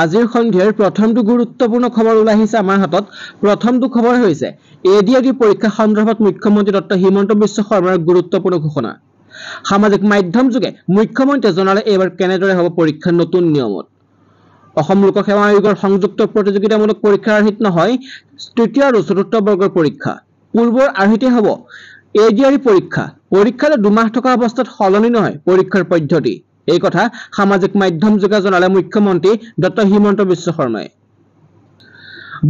আজিৰ সন্ধিয়াৰ প্ৰথমটো গুৰুত্বপূৰ্ণ খবৰ ওলাই আহিছে আমাৰ হাতত প্ৰথমটো খবৰ হৈছে এ ডি আৰ ডি পৰীক্ষা সন্দৰ্ভত মুখ্যমন্ত্ৰী ডক্টৰ হিমন্ত বিশ্ব শৰ্মাৰ গুৰুত্বপূৰ্ণ ঘোষণা সামাজিক মাধ্যম যোগে মুখ্যমন্ত্ৰীয়ে জনালে এইবাৰ কেনেদৰে হ'ব পৰীক্ষাৰ নতুন নিয়মত অসম লোকসেৱা আয়োগৰ সংযুক্ত প্ৰতিযোগিতামূলক পৰীক্ষাৰ আৰ্হিত নহয় তৃতীয় আৰু চতুৰ্থ বৰ্গৰ পৰীক্ষা পূৰ্বৰ আৰ্হিতে হ'ব এ ডি আৰ ডি পৰীক্ষা পৰীক্ষালৈ দুমাহ থকা অৱস্থাত সলনি নহয় পৰীক্ষাৰ পদ্ধতি এই কথা সামাজিক মাধ্যম যোগে জনালে মুখ্যমন্ত্ৰী ডক্টৰ হিমন্ত বিশ্ব শৰ্মাই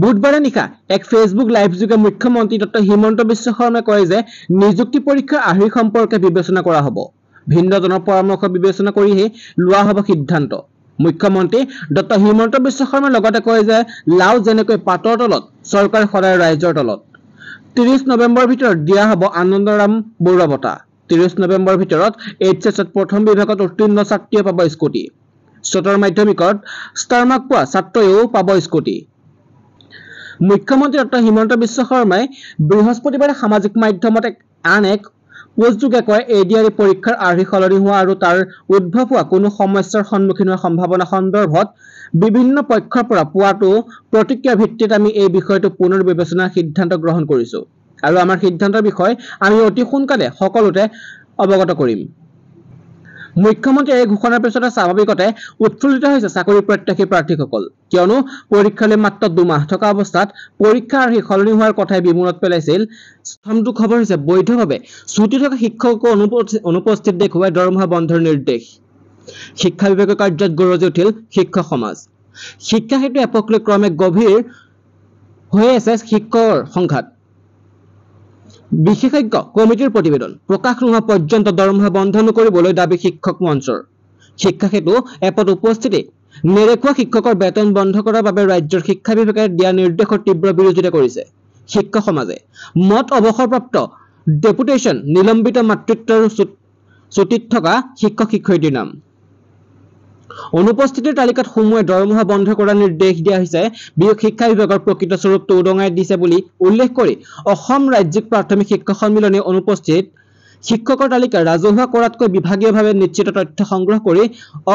বুধবাৰে নিশা এক ফেচবুক লাইভ যোগে মুখ্যমন্ত্ৰী ডক্টৰ হিমন্ত বিশ্ব শৰ্মাই কয় যে নিযুক্তি পৰীক্ষাৰ আৰ্হি সম্পৰ্কে বিবেচনা কৰা হব ভিন্নজনৰ পৰামৰ্শ বিবেচনা কৰিহে লোৱা হ'ব সিদ্ধান্ত মুখ্যমন্ত্ৰী ডক্টৰ হিমন্ত বিশ্ব শৰ্মাই লগতে কয় যে লাও যেনেকৈ পাটৰ তলত চৰকাৰ সদায় ৰাইজৰ তলত ত্ৰিছ নৱেম্বৰৰ ভিতৰত দিয়া হ'ব আনন্দৰাম বৰুৱা বঁটা ত্ৰিশ নৱেম্বৰৰ ভিতৰত এইচ এছত প্ৰথম বিভাগত উত্তীৰ্ণ ছাত্ৰীয়ে পাব স্কুটি চতৰ মাধ্যমিকত ষ্টাৰমাক পোৱা ছাত্ৰয়েও পাব স্কুটি মুখ্যমন্ত্ৰী ডক্টৰ হিমন্ত বিশ্ব শৰ্মাই বৃহস্পতিবাৰে সামাজিক মাধ্যমত এক আন এক পোষ্ট যোগে কয় এ ডি আৰ ই পৰীক্ষাৰ আৰ্হি সলনি হোৱা আৰু তাৰ উদ্ভৱ হোৱা কোনো সমস্যাৰ সন্মুখীন হোৱাৰ সম্ভাৱনা সন্দৰ্ভত বিভিন্ন পক্ষৰ পৰা পোৱাটো প্ৰতিক্ৰিয়াৰ ভিত্তিত আমি এই বিষয়টো পুনৰ বিবেচনাৰ সিদ্ধান্ত গ্ৰহণ কৰিছো আৰু আমাৰ সিদ্ধান্তৰ বিষয়ে আমি অতি সোনকালে সকলোতে অৱগত কৰিম মুখ্যমন্ত্ৰীয়ে এই ঘোষণাৰ পিছতে স্বাভাৱিকতে উৎফুল্লিত হৈছে চাকৰি প্ৰত্যাশী প্ৰাৰ্থীসকল কিয়নো পৰীক্ষালৈ মাত্ৰ দুমাহ থকা অৱস্থাত পৰীক্ষা আৰ্হি সলনি হোৱাৰ কথাই বিমূৰত পেলাইছিল প্ৰথমটো খবৰ হৈছে বৈধভাৱে ছুটি থকা শিক্ষকক অনুপস্থিত দেখুৱাই দৰমহা বন্ধৰ নিৰ্দেশ শিক্ষা বিভাগৰ কাৰ্যত গৰজি উঠিল শিক্ষক সমাজ শিক্ষা সেইটো এপক লৈ ক্ৰমে গভীৰ হৈ আছে শিক্ষকৰ সংঘাত বিশেষজ্ঞ কমিটিৰ প্ৰতিবেদন প্ৰকাশ নোহোৱা পৰ্যন্ত দৰমহা বন্ধ নকৰিবলৈ দাবী শিক্ষক মঞ্চৰ শিক্ষা সেতু এপত উপস্থিতি নেৰেখোৱা শিক্ষকৰ বেতন বন্ধ কৰাৰ বাবে ৰাজ্যৰ শিক্ষা বিভাগে দিয়া নিৰ্দেশৰ তীব্ৰ বিৰোধিতা কৰিছে শিক্ষক সমাজে মত অৱসৰপ্ৰাপ্ত ডেপুটেশ্যন নিলম্বিত মাতৃত্বৰ চুটিত থকা শিক্ষক শিক্ষয়িত্ৰীৰ নাম অনুপস্থিতিৰ তালিকাত সোমোৱে দৰমহা বন্ধ কৰাৰ নিৰ্দেশ দিয়া হৈছে শিক্ষা বিভাগৰ প্ৰকৃত স্বৰূপ টৌদঙাই দিছে বুলি উল্লেখ কৰি অসম ৰাজ্যিক প্ৰাথমিক শিক্ষা সন্মিলনী অনুপস্থিত শিক্ষকৰ তালিকা ৰাজহুৱা কৰাতকৈ বিভাগীয়ভাৱে নিশ্চিত তথ্য সংগ্ৰহ কৰি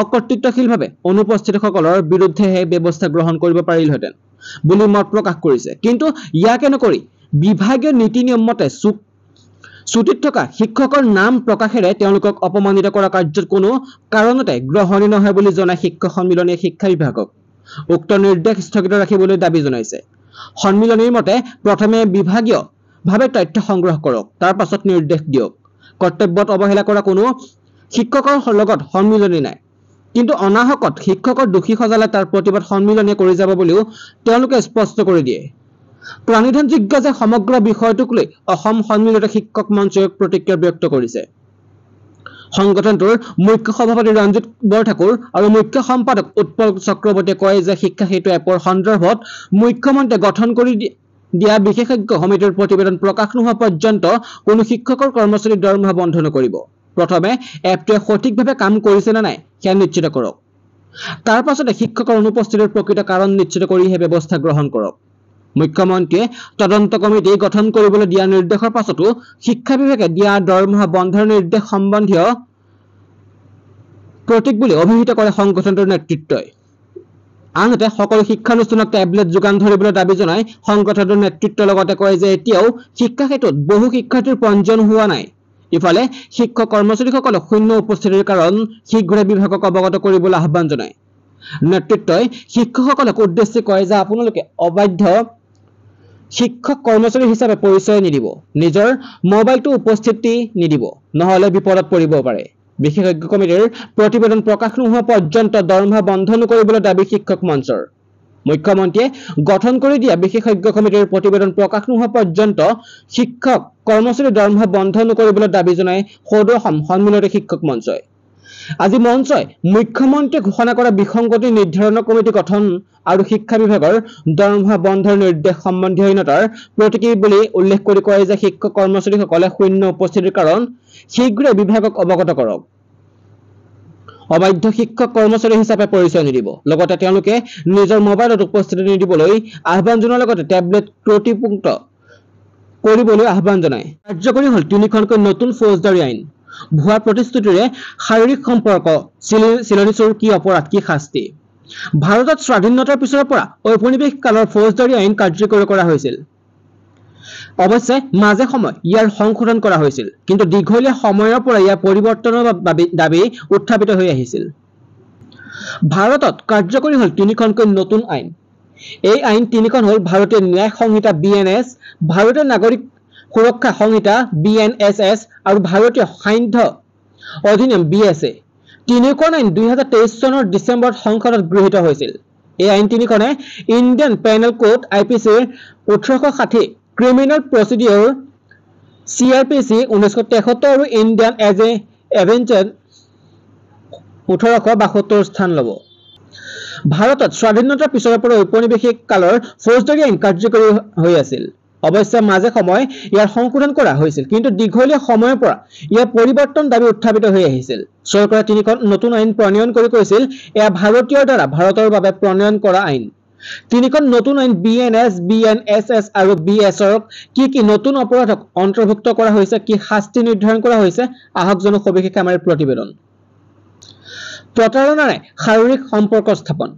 অকৰ্তৃত্বশীলভাৱে অনুপস্থিতসকলৰ বিৰুদ্ধেহে ব্যৱস্থা গ্ৰহণ কৰিব পাৰিলহেঁতেন বুলি মত প্ৰকাশ কৰিছে কিন্তু ইয়াকে নকৰি বিভাগীয় নীতি নিয়ম মতে চুক ছুটিত থকা শিক্ষকৰ নাম প্ৰকাশেৰে তেওঁলোকক অপমানিত কৰা কাৰ্যত কোনো কাৰণতে গ্ৰহণীয় নহয় বুলি জনাই শিক্ষক সন্মিলনীয়ে শিক্ষা বিভাগক উক্ত নিৰ্দেশ স্থগিত ৰাখিবলৈ দাবী জনাইছে সন্মিলনীৰ মতে প্ৰথমে বিভাগীয় ভাৱে তথ্য সংগ্ৰহ কৰক তাৰ পাছত নিৰ্দেশ দিয়ক কৰ্তব্যত অৱহেলা কৰা কোনো শিক্ষকৰ লগত সন্মিলনী নাই কিন্তু অনাহকত শিক্ষকৰ দোষী সজালে তাৰ প্ৰতিবাদ সন্মিলনীয়ে কৰি যাব বুলিও তেওঁলোকে স্পষ্ট কৰি দিয়ে প্ৰাণীধানযোগ্য যে সমগ্ৰ বিষয়টোক লৈ অসম সন্মিলিত শিক্ষক মঞ্চয়ে প্ৰতিক্ৰিয়া ব্যক্ত কৰিছে সংগঠনটোৰ মুখ্য সভাপতি ৰঞ্জিত বৰঠাকুৰ আৰু মুখ্য সম্পাদক উৎপল চক্ৰৱৰ্তীয়ে কয় যে শিক্ষা সেইটো এপৰ সন্দৰ্ভত মুখ্যমন্ত্ৰীয়ে গঠন কৰি দিয়া বিশেষজ্ঞ সমিতিৰ প্ৰতিবেদন প্ৰকাশ নোহোৱা পৰ্যন্ত কোনো শিক্ষকৰ কৰ্মচাৰীৰ দৰমহা বন্ধ নকৰিব প্ৰথমে এপটোৱে সঠিকভাৱে কাম কৰিছে নে নাই সেয়া নিশ্চিত কৰক তাৰ পাছতে শিক্ষকৰ অনুপস্থিতিৰ প্ৰকৃত কাৰণ নিশ্চিত কৰিহে ব্যৱস্থা গ্ৰহণ কৰক মুখ্যমন্ত্ৰীয়ে তদন্ত কমিটি গঠন কৰিবলৈ দিয়া নিৰ্দেশৰ পাছতো শিক্ষা বিভাগে দিয়া দৰমহা বন্ধৰ নিৰ্দেশ সম্বন্ধীয় প্ৰতীক বুলি অভিহিত কৰে সংগঠনটোৰ নেতৃত্বই আনহাতে সকলো শিক্ষানুষ্ঠানক টেবলেট যোগান ধৰিবলৈ দাবী জনাই সংগঠনটোৰ নেতৃত্বৰ লগতে কয় যে এতিয়াও শিক্ষা ক্ষেত্ৰত বহু শিক্ষাৰ্থীৰ পঞ্জীয়ন হোৱা নাই ইফালে শিক্ষক কৰ্মচাৰীসকলক শূন্য উপস্থিতিৰ কাৰণ শীঘ্ৰে বিভাগক অৱগত কৰিবলৈ আহ্বান জনায় নেতৃত্বই শিক্ষকসকলক উদ্দেশ্যি কয় যে আপোনালোকে অবাধ্য শিক্ষক কৰ্মচাৰী হিচাপে পৰিচয় নিদিব নিজৰ মোবাইলটো উপস্থিতি নিদিব নহ'লে বিপদত পৰিব পাৰে বিশেষজ্ঞ কমিটিৰ প্ৰতিবেদন প্ৰকাশ নোহোৱা পৰ্যন্ত দৰমহা বন্ধ নকৰিবলৈ দাবী শিক্ষক মঞ্চৰ মুখ্যমন্ত্ৰীয়ে গঠন কৰি দিয়া বিশেষজ্ঞ কমিটিৰ প্ৰতিবেদন প্ৰকাশ নোহোৱা পৰ্যন্ত শিক্ষক কৰ্মচাৰীৰ দৰমহা বন্ধ নকৰিবলৈ দাবী জনায় সদৌ অসম সন্মিলনী শিক্ষক মঞ্চই আজি মঞ্চই মুখ্যমন্ত্ৰীয়ে ঘোষণা কৰা বিসংগতি নিৰ্ধাৰণ কমিটি গঠন আৰু শিক্ষা বিভাগৰ দৰমহা বন্ধৰ নিৰ্দেশ সম্বন্ধীয়হীনতাৰ প্ৰতিকী বুলি উল্লেখ কৰি কয় যে শিক্ষক কৰ্মচাৰীসকলে শূন্য উপস্থিতিৰ কাৰণ শীঘ্ৰে বিভাগক অৱগত কৰক অবাধ্য শিক্ষক কৰ্মচাৰী হিচাপে পৰিচয় নিদিব লগতে তেওঁলোকে নিজৰ মোবাইলত উপস্থিতি নিদিবলৈ আহ্বান জনোৱাৰ লগতে টেবলেট ত্ৰুটিপুক্ত কৰিবলৈ আহ্বান জনায় কাৰ্যকৰী হ'ল তিনিখনকৈ নতুন ফৌজদাৰী আইন ভুৱা প্ৰতিশ্ৰুতিৰে শাৰীৰিক সম্পৰ্ক চিলনী চিলনিচোৰ কি অপৰাধ কি শাস্তি ভাৰতত স্বাধীনতাৰ পিছৰ পৰা ঔপনিৱেশ কালৰ ফৌজদাৰী আইন কাৰ্যকৰী কৰা হৈছিল অৱশ্যে মাজে সময়ে ইয়াৰ সংশোধন কৰা হৈছিল কিন্তু দীঘলীয়া সময়ৰ পৰা ইয়াৰ পৰিৱৰ্তনৰ দাবী উত্থাপিত হৈ আহিছিল ভাৰতত কাৰ্যকৰী হ'ল তিনিখনকৈ নতুন আইন এই আইন তিনিখন হ'ল ভাৰতীয় ন্যায় সংহিতা বি এন এছ ভাৰতীয় নাগৰিক সুৰক্ষা সংহিতা বি এন এছ এছ আৰু ভাৰতীয় সান্ধ্য অধিনিয়ম বি এছ এ তিনিওখন আইন দুহেজাৰ তেইছ চনৰ ডিচেম্বৰত সংসদত গৃহীত হৈছিল এই আইন তিনিখনে Indian penal code I P চিৰ ওঠৰশ ষাঠি ক্ৰিমিনেল প্ৰচিডিঅ'ৰ চি আৰ পি চি ঊনৈছশ তেসত্তৰ আৰু ইণ্ডিয়ান এজ এ এভেঞ্চন ওঠৰশ বাসত্তৰ স্থান ল'ব ভাৰতত স্বাধীনতাৰ পিছৰে পৰা ঔপনিৱেশিক কালৰ ফৌজদাৰী আইন কাৰ্যকৰী হৈ আছিল অৱশ্যে মাজে সময়ে ইয়াৰ সংশোধন কৰা হৈছিল কিন্তু দীঘলীয়া সময়ৰ পৰা ইয়াৰ পৰিৱৰ্তন দাবী উত্থাপিত হৈ আহিছিল চৰকাৰে তিনিখন নতুন আইন প্ৰণয়ন কৰি কৈছিল এয়া ভাৰতীয়ৰ দ্বাৰা ভাৰতৰ বাবে প্ৰণয়ন কৰা আইন তিনিখন নতুন আইন B N S B N S S আৰু বি এছৰ কি কি নতুন অপৰাধক অন্তৰ্ভুক্ত কৰা হৈছে কি শাস্তি নিৰ্ধাৰণ কৰা হৈছে আহক জনো সবিশেষ আমাৰ প্ৰতিবেদন প্ৰতাৰণাৰে শাৰীৰিক সম্পৰ্ক স্থাপন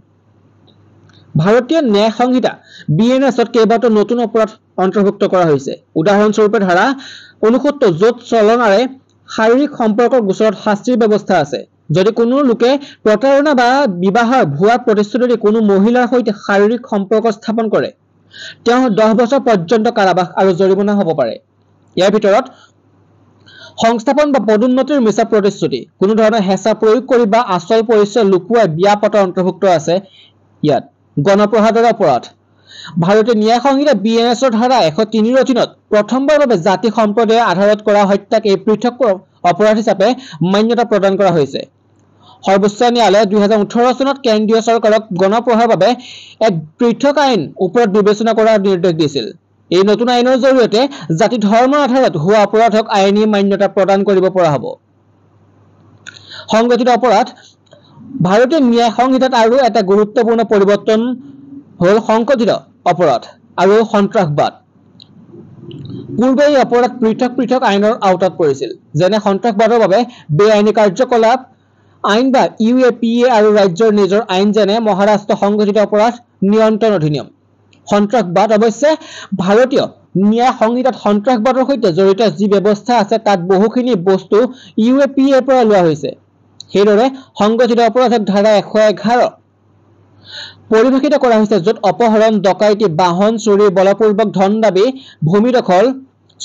ভাৰতীয় ন্যায় সংহিতা বি এন এছত কেইবাটাও নতুন অপৰাধ অন্তৰ্ভুক্ত কৰা হৈছে উদাহৰণস্বৰূপে ধাৰা ঊনসত্তৰ য'ত চলনাৰে শাৰীৰিক সম্পৰ্কৰ গোচৰত শাস্তিৰ ব্যৱস্থা আছে যদি কোনো লোকে প্ৰতাৰণা বা বিবাহৰ ভুৱা প্ৰতিশ্ৰুতিৰে কোনো মহিলাৰ সৈতে শাৰীৰিক সম্পৰ্ক স্থাপন কৰে তেওঁ দহ বছৰ পৰ্যন্ত কাৰাবাস আৰু জৰিমনা হ'ব পাৰে ইয়াৰ ভিতৰত সংস্থাপন বা পদোন্নতিৰ মিছা প্ৰতিশ্ৰুতি কোনো ধৰণৰ হেঁচা প্ৰয়োগ কৰি বা আচল পৰিচয় লুকুৱাই বিয়া পতাৰ অন্তৰ্ভুক্ত আছে ইয়াত গণপ্ৰসাদৰ অপৰাধ ভাৰতীয় ন্যায় সংহিতা বি এন এছৰ ধাৰা এশ তিনিৰ অধীনত প্ৰথমবাৰৰ বাবে জাতি সম্প্ৰদায়ৰ আধাৰত কৰা হত্যাক এই পৃথক অপৰাধ হিচাপে মান্যতা প্ৰদান কৰা হৈছে সৰ্বোচ্চ ন্যায়ালয়ে দুহেজাৰ ওঠৰ চনত কেন্দ্ৰীয় চৰকাৰক গণপ্ৰহাৰৰ বাবে এক পৃথক আইন ওপৰত বিবেচনা কৰাৰ নিৰ্দেশ দিছিল এই নতুন আইনৰ জৰিয়তে জাতি ধৰ্মৰ আধাৰত হোৱা অপৰাধক আইনী মান্যতা প্ৰদান কৰিব পৰা হ'ব সংগঠিত অপৰাধ ভাৰতীয় ন্যায় সংহিতাত আৰু এটা গুৰুত্বপূৰ্ণ পৰিৱৰ্তন হ'ল সংগঠিত অপৰাধ আৰু সন্ত্ৰাসবাদ পূৰ্বে এই অপৰাধ পৃথক পৃথক আইনৰ আওতাত পৰিছিল যেনে সন্ত্ৰাসবাদৰ বাবে বেআইনী কাৰ্যকলাপ আইন বা ইউ এ পি এ আৰু ৰাজ্যৰ নিজৰ আইন যেনে মহাৰাষ্ট্ৰ সংগঠিত অপৰাধ নিয়ন্ত্ৰণ অধিনিয়ম সন্ত্ৰাসবাদ অৱশ্যে ভাৰতীয় ন্যায় সংহিতাত সন্ত্ৰাসবাদৰ সৈতে জড়িত যি ব্যৱস্থা আছে তাত বহুখিনি বস্তু ইউ এ পি পৰা লোৱা হৈছে সেইদৰে সংগঠিত অপৰাধেৰ ধাৰা এশ এঘাৰ পৰিভাষিত কৰা হৈছে য'ত অপহৰণ ডকাইতি বাহন চুৰি বলপূৰ্বক ধন দাবী ভূমিদখল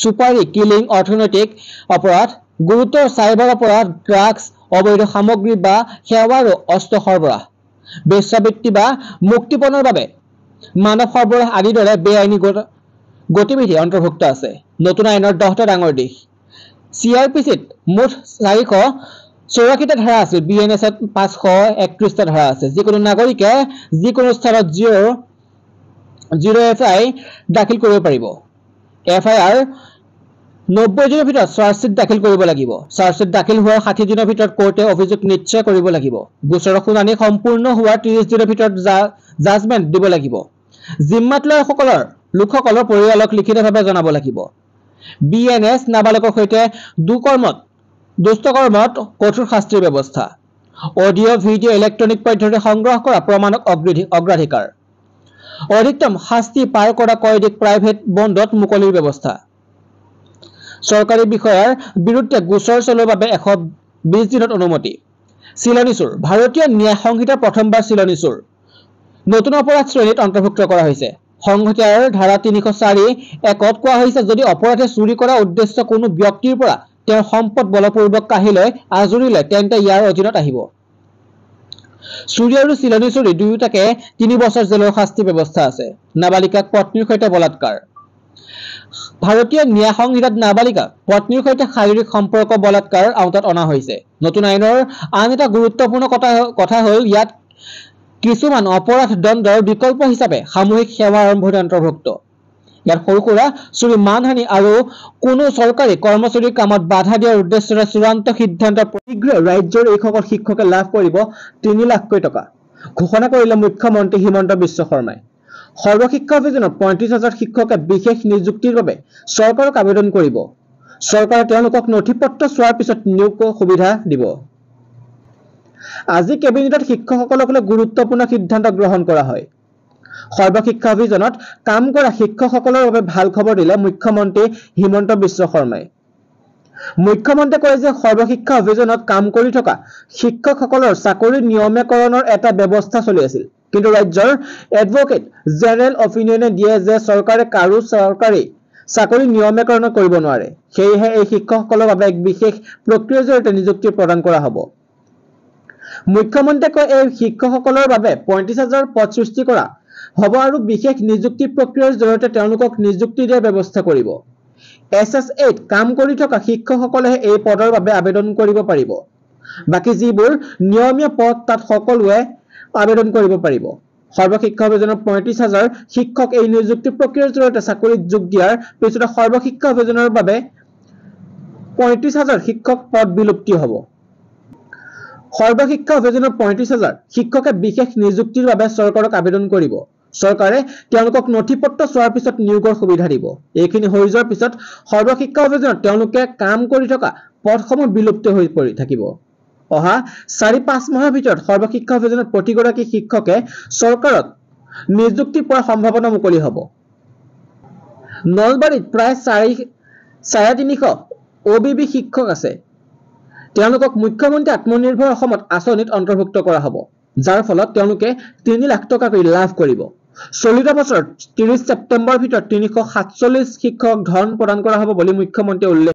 চুপাৰী কিলিং অৰ্থনৈতিক অপৰাধ গুৰুতৰ চাইবাৰ অপৰাধ ড্ৰাগছ অবৈধ সামগ্ৰী বা সেৱা আৰু অস্ত্ৰ সৰবৰাহ বেচাবৃত্তি বা মুক্তিপণৰ বাবে মানৱ সৰবৰাহ আদিৰ দৰে বেআইনী গতিবিধি অন্তৰ্ভুক্ত আছে নতুন আইনৰ দহটা ডাঙৰ দিশ চি আৰ পি চিত মুঠ চাৰিশ চৌৰাশীটা ধাৰা আছে বি এন এছ এত পাঁচশ একত্ৰিশটা ধাৰা আছে যিকোনো নাগৰিকে যিকোনো স্থানত জিঅ' জিৰ' এফ আই দাখিল কৰিব পাৰিব এফ আই আৰ নব্বৈ দিনৰ ভিতৰত চাৰ্জশ্বীট দাখিল কৰিব লাগিব চাৰ্জশ্বীট দাখিল হোৱাৰ ষাঠি দিনৰ ভিতৰত কৰ্টে অভিযোগ নিশ্চয় কৰিব লাগিব গোচৰৰ শুনানি সম্পূৰ্ণ হোৱাৰ ত্ৰিশ দিনৰ ভিতৰত জাজমেণ্ট দিব লাগিব জিম্মাত লোৱাসকলৰ লোকসকলৰ পৰিয়ালক লিখিতভাৱে জনাব লাগিব বি এন এছ নাবালকৰ সৈতে দুকৰ্মত দুষ্টকৰ্মত কঠোৰ শাস্তিৰ ব্যৱস্থা অডিঅ' ভিডিঅ' ইলেক্ট্ৰনিক পদ্ধতিৰে সংগ্ৰহ কৰা প্ৰমাণক অগ্ৰাধিকাৰ অধিকতম শাস্তি পাৰ কৰা কয়দীক প্ৰাইভেট বন্দত মুকলিৰ ব্যৱস্থা চৰকাৰী বিষয়াৰ বিৰুদ্ধে গোচৰ চলোৱাৰ বাবে এশ বিশ দিনত অনুমতি চিলনি চোৰ ভাৰতীয় ন্যায় সংহিতাৰ প্ৰথমবাৰ চিলনি চোৰ নতুন অপৰাধ শ্ৰেণীত অন্তৰ্ভুক্ত কৰা হৈছে সংহিতাৰ ধাৰা তিনিশ চাৰি একত কোৱা হৈছে যদি অপৰাধে চুৰি কৰাৰ উদ্দেশ্য কোনো ব্যক্তিৰ পৰা তেওঁৰ সম্পদ বলপূৰ্বক কাঢ়ি লৈ আজৰিলে তেন্তে ইয়াৰ অধীনত আহিব চুৰী আৰু চিলনী চুৰি দুয়োটাকে তিনি বছৰ জেলৰ শাস্তি ব্যৱস্থা আছে নাবালিকাক পত্নীৰ সৈতে বলাৎকাৰ ভাৰতীয় ন্যায় সংহিতাত নাবালিকাক পত্নীৰ সৈতে শাৰীৰিক সম্পৰ্ক বলাৎকাৰ আওতাত অনা হৈছে নতুন আইনৰ আন এটা গুৰুত্বপূৰ্ণ কথা কথা হ'ল ইয়াত কিছুমান অপৰাধ দণ্ডৰ বিকল্প হিচাপে সামূহিক সেৱা আৰম্ভণি অন্তৰ্ভুক্ত ইয়াৰ সৰু সুৰা শ্ৰী মানহানি আৰু কোনো চৰকাৰী কৰ্মচাৰীৰ কামত বাধা দিয়াৰ উদ্দেশ্যৰে চূড়ান্ত সিদ্ধান্ত শীঘ্ৰে ৰাজ্যৰ এইসকল শিক্ষকে লাভ কৰিব তিনি লাখকৈ টকা ঘোষণা কৰিলে মুখ্যমন্ত্ৰী হিমন্ত বিশ্ব শৰ্মাই সৰ্বশিক্ষা অভিযানত পঁয়ত্ৰিশ হাজাৰ শিক্ষকে বিশেষ নিযুক্তিৰ বাবে চৰকাৰক আবেদন কৰিব চৰকাৰে তেওঁলোকক নথি পত্ৰ চোৱাৰ পিছত নিয়োগ সুবিধা দিব আজি কেবিনেটত শিক্ষকসকলক লৈ গুৰুত্বপূৰ্ণ সিদ্ধান্ত গ্ৰহণ কৰা হয় সৰ্বশিক্ষা অভিযানত কাম কৰা শিক্ষকসকলৰ বাবে ভাল খবৰ দিলে মুখ্যমন্ত্ৰী হিমন্ত বিশ্ব শৰ্মাই মুখ্যমন্ত্ৰীয়ে কয় যে সৰ্বশিক্ষা অভিযানত কাম কৰি থকা শিক্ষকসকলৰ চাকৰি নিয়মীকৰণৰ এটা ব্যৱস্থা চলি আছিল কিন্তু ৰাজ্যৰ এডভকেট জেনেৰেল অপিনিয়নে দিয়ে যে চৰকাৰে কাৰো চৰকাৰী চাকৰি নিয়মীকৰণ কৰিব নোৱাৰে সেয়েহে এই শিক্ষকসকলৰ বাবে এক বিশেষ প্ৰক্ৰিয়াৰ জৰিয়তে নিযুক্তি প্ৰদান কৰা হ'ব মুখ্যমন্ত্ৰীয়ে কয় এই শিক্ষকসকলৰ বাবে পঁয়ত্ৰিশ হাজাৰ পদ সৃষ্টি কৰা হ'ব আৰু বিশেষ নিযুক্তি প্ৰক্ৰিয়াৰ জৰিয়তে তেওঁলোকক নিযুক্তি দিয়াৰ ব্যৱস্থা কৰিব এছ এছ এইত কাম কৰি থকা শিক্ষকসকলেহে এই পদৰ বাবে আবেদন কৰিব পাৰিব বাকী যিবোৰ নিয়মীয়া পদ তাত সকলোৱে আবেদন কৰিব পাৰিব সৰ্বশিক্ষা অভিযানৰ পঁয়ত্ৰিশ হাজাৰ শিক্ষক এই নিযুক্তি প্ৰক্ৰিয়াৰ জৰিয়তে চাকৰিত যোগ দিয়াৰ পিছতে সৰ্বশিক্ষা অভিযানৰ বাবে পঁয়ত্ৰিশ হাজাৰ শিক্ষক পদ বিলুপ্তি হ'ব সৰ্বশিক্ষা অভিযানৰ পঁয়ত্ৰিশ হাজাৰ শিক্ষকে বিশেষ নিযুক্তিৰ বাবে চৰকাৰক আবেদন কৰিব চৰকাৰে তেওঁলোকক নথি পত্ৰ চোৱাৰ পিছত নিয়োগৰ সুবিধা দিব এইখিনি হৈ যোৱাৰ পিছত সৰ্বশিক্ষা অভিযানত তেওঁলোকে কাম কৰি থকা পথসমূহ বিলুপ্ত হৈ পৰি থাকিব অহা চাৰি পাঁচ মাহৰ ভিতৰত সৰ্বশিক্ষা অভিযানত প্ৰতিগৰাকী শিক্ষকে চৰকাৰত নিযুক্তি পোৱাৰ সম্ভাৱনা মুকলি হ'ব নলবাৰীত প্ৰায় চাৰি চাৰে তিনিশ অ' বি বি শিক্ষক আছে তেওঁলোকক মুখ্যমন্ত্ৰী আত্মনিৰ্ভৰ অসমত আঁচনিত অন্তৰ্ভুক্ত কৰা হ'ব যাৰ ফলত তেওঁলোকে তিনি লাখ টকাকৈ লাভ কৰিব চলিত বছৰত ত্ৰিশ ছেপ্টেম্বৰৰ ভিতৰত তিনিশ সাতচল্লিছ শিক্ষক ধন প্ৰদান কৰা হ'ব বুলি মুখ্যমন্ত্ৰীয়ে উল্লেখ